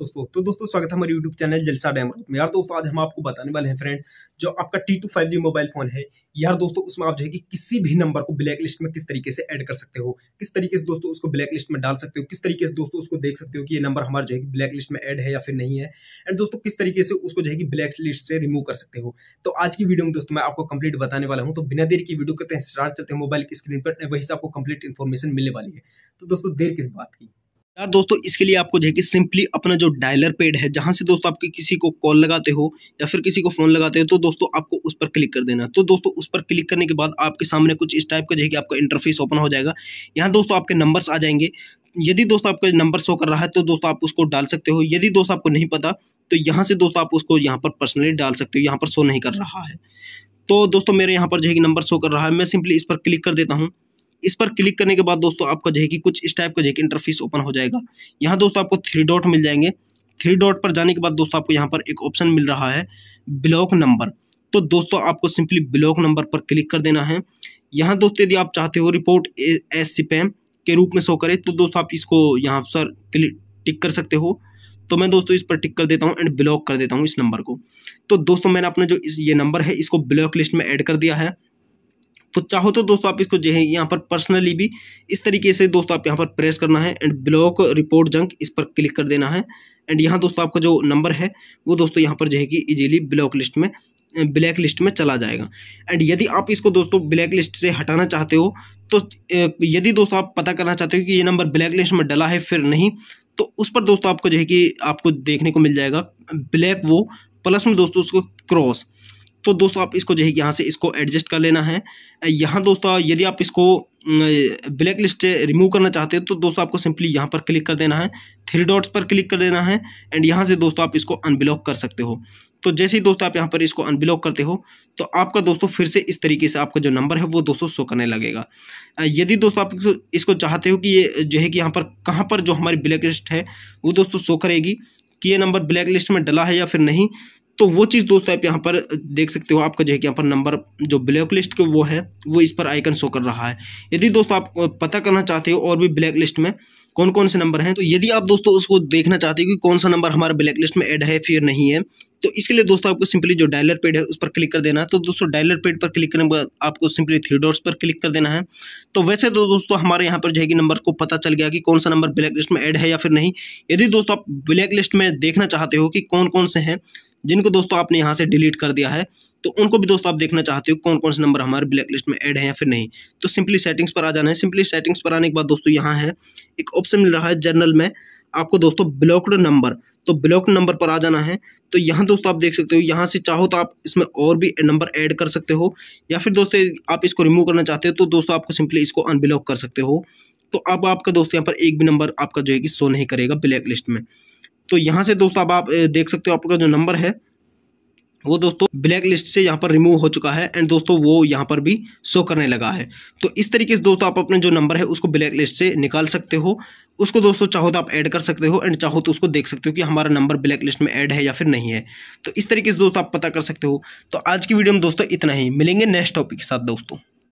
दोस्तों तो दोस्तों स्वागत है हमारे यूट्यूब चैनल जलसा डैम में यार दोस्तों आज हम आपको बताने वाले हैं फ्रेंड जो आपका T two five G mobile phone है यार दोस्तों उसमें आप जो है कि किसी भी नंबर को ब्लैक लिस्ट में किस तरीके से ऐड कर सकते हो किस तरीके से दोस्तों उसको ब्लैक लिस्ट में डाल सकते हो किस तरीके से दोस्तों उसको देख सकते हो कि ये नंबर हमारे जो है कि ब्लैक लिस्ट में ऐड है या फिर नहीं है एंड दोस्तों किस तरीके से उसको जो है कि ब्लैक लिस्ट से रिमूव कर सकते हो तो आज की वीडियो में दोस्तों मैं आपको कंप्लीट बताने वाला हूँ तो बिना देर की वीडियो करते हैं स्टार्ट चलते हैं मोबाइल की स्क्रीन पर वही से आपको कंप्लीट इन्फॉर्मेशन मिलने वाली है तो दोस्तों देर किस बात की यार दोस्तों इसके लिए आपको जो है कि सिंपली अपना जो डायलर पेड है जहाँ से दोस्तों आपके किसी को कॉल लगाते हो या फिर किसी को फ़ोन लगाते हो तो दोस्तों आपको उस पर क्लिक कर देना तो दोस्तों उस पर क्लिक करने के बाद आपके सामने कुछ इस टाइप का जो है कि आपका इंटरफेस ओपन हो जाएगा यहाँ दोस्तों आपके नंबर्स आ जाएंगे यदि दोस्तों आपका नंबर शो कर रहा है तो दोस्तों आप उसको डाल सकते हो यदि दोस्तों आपको नहीं पता तो यहाँ से दोस्तों आप उसको यहाँ पर पर्सनली डाल सकते हो यहाँ पर शो नहीं कर रहा है तो दोस्तों मेरे यहाँ पर जो है कि नंबर शो कर रहा है मैं सिंपली इस पर क्लिक कर देता हूँ इस पर क्लिक करने के बाद दोस्तों आपका जो है कि कुछ इस टाइप का जो है कि इंटरफेस ओपन हो जाएगा यहाँ दोस्तों आपको थ्री डॉट मिल जाएंगे थ्री डॉट पर जाने के बाद दोस्तों आपको यहाँ पर एक ऑप्शन मिल रहा है ब्लॉक नंबर तो दोस्तों आपको सिंपली ब्लॉक नंबर पर क्लिक कर देना है यहाँ दोस्तों यदि आप चाहते हो रिपोर्ट एस स्पैम के रूप में शो करे तो दोस्तों आप इसको यहाँ सर क्लिक टिक कर सकते हो तो मैं दोस्तों इस पर टिक कर देता हूँ एंड ब्लॉक कर देता हूँ इस नंबर को तो दोस्तों मैंने अपना जो इस ये नंबर है इसको ब्लॉक लिस्ट में ऐड कर दिया है तो चाहो तो दोस्तों आप इसको जो है यहाँ पर पर्सनली भी इस तरीके से दोस्तों आप यहाँ पर प्रेस करना है एंड ब्लॉक रिपोर्ट जंक इस पर क्लिक कर देना है एंड यहाँ दोस्तों आपका जो नंबर है वो दोस्तों यहाँ पर जो है कि इजीली ब्लॉक लिस्ट में ब्लैक लिस्ट में चला जाएगा एंड यदि आप इसको दोस्तों ब्लैक लिस्ट से हटाना चाहते हो तो यदि दोस्तों आप पता करना चाहते हो कि ये नंबर ब्लैक लिस्ट में डला है फिर नहीं तो उस पर दोस्तों आपको जो है कि आपको देखने को मिल जाएगा ब्लैक वो प्लस में दोस्तों उसको क्रॉस तो दोस्तों आप इसको जो है यहाँ से इसको एडजस्ट कर लेना है यहाँ दोस्तों यदि आप इसको ब्लैक लिस्ट रिमूव करना चाहते हो तो दोस्तों आपको सिंपली यहाँ पर क्लिक कर देना है थ्री डॉट्स पर क्लिक कर देना है एंड यहाँ से दोस्तों आप इसको अनब्लॉक कर सकते हो तो जैसे ही दोस्तों आप यहाँ पर इसको अनब्लॉक करते हो तो आपका दोस्तों फिर से इस तरीके से आपका जो नंबर है वो दोस्तों शो करने लगेगा यदि दोस्तों आप इसको चाहते हो कि ये जो है कि यहाँ पर कहाँ पर जो हमारी ब्लैक लिस्ट है वो दोस्तों शो करेगी कि ये नंबर ब्लैक लिस्ट में डला है या फिर नहीं तो वो चीज़ दोस्तों आप यहाँ पर देख सकते हो आपका जो है कि यहाँ पर नंबर जो ब्लैक लिस्ट के वो है वो इस पर आइकन शो कर रहा है यदि दोस्तों आप पता करना चाहते हो और भी ब्लैक लिस्ट में कौन कौन से नंबर हैं तो यदि आप दोस्तों उसको देखना चाहते हो कि कौन सा नंबर हमारे ब्लैक लिस्ट में एड है फिर नहीं है तो इसके लिए दोस्तों आपको सिंपली जो डायलर पेड है उस पर क्लिक कर देना है तो दोस्तों डायलर पेड पर क्लिक करने के बाद आपको सिंपली थ्री डॉट्स पर क्लिक कर देना है तो वैसे तो दोस्तों हमारे यहाँ पर जो है कि नंबर को पता चल गया कि कौन सा नंबर ब्लैक लिस्ट में ऐड है या फिर नहीं यदि दोस्तों आप ब्लैक लिस्ट में देखना चाहते हो कि कौन कौन से हैं जिनको दोस्तों आपने यहाँ से डिलीट कर दिया है तो उनको भी दोस्तों आप देखना चाहते हो कौन कौन से नंबर हमारे ब्लैक लिस्ट में ऐड है या फिर नहीं तो सिंपली सेटिंग्स पर आ जाना है सिंपली सेटिंग्स पर आने के बाद दोस्तों यहाँ है एक ऑप्शन मिल रहा है जर्नल में आपको दोस्तों ब्लॉक्ड नंबर तो ब्लॉक्ड नंबर पर आ जाना है तो यहाँ दोस्तों आप देख सकते हो यहाँ से चाहो तो आप इसमें और भी नंबर ऐड कर सकते हो या फिर दोस्तों आप इसको रिमूव करना चाहते हो तो दोस्तों आपको सिंपली इसको अनब्लॉक कर सकते हो तो अब आपका दोस्तों यहाँ पर एक भी नंबर आपका जो है कि शो नहीं करेगा ब्लैक लिस्ट में तो यहाँ से दोस्तों अब आप देख सकते हो आपका जो नंबर है वो दोस्तों ब्लैक लिस्ट से यहाँ पर रिमूव हो चुका है एंड दोस्तों वो यहाँ पर भी शो करने लगा है तो इस तरीके से दोस्तों आप अपने जो नंबर है उसको ब्लैक लिस्ट से निकाल सकते हो उसको दोस्तों चाहो तो आप ऐड कर सकते हो एंड चाहो तो उसको देख सकते हो कि हमारा नंबर ब्लैक लिस्ट में ऐड है या फिर नहीं है तो इस तरीके से दोस्तों आप पता कर सकते हो तो आज की वीडियो में दोस्तों इतना ही मिलेंगे नेक्स्ट टॉपिक के साथ दोस्तों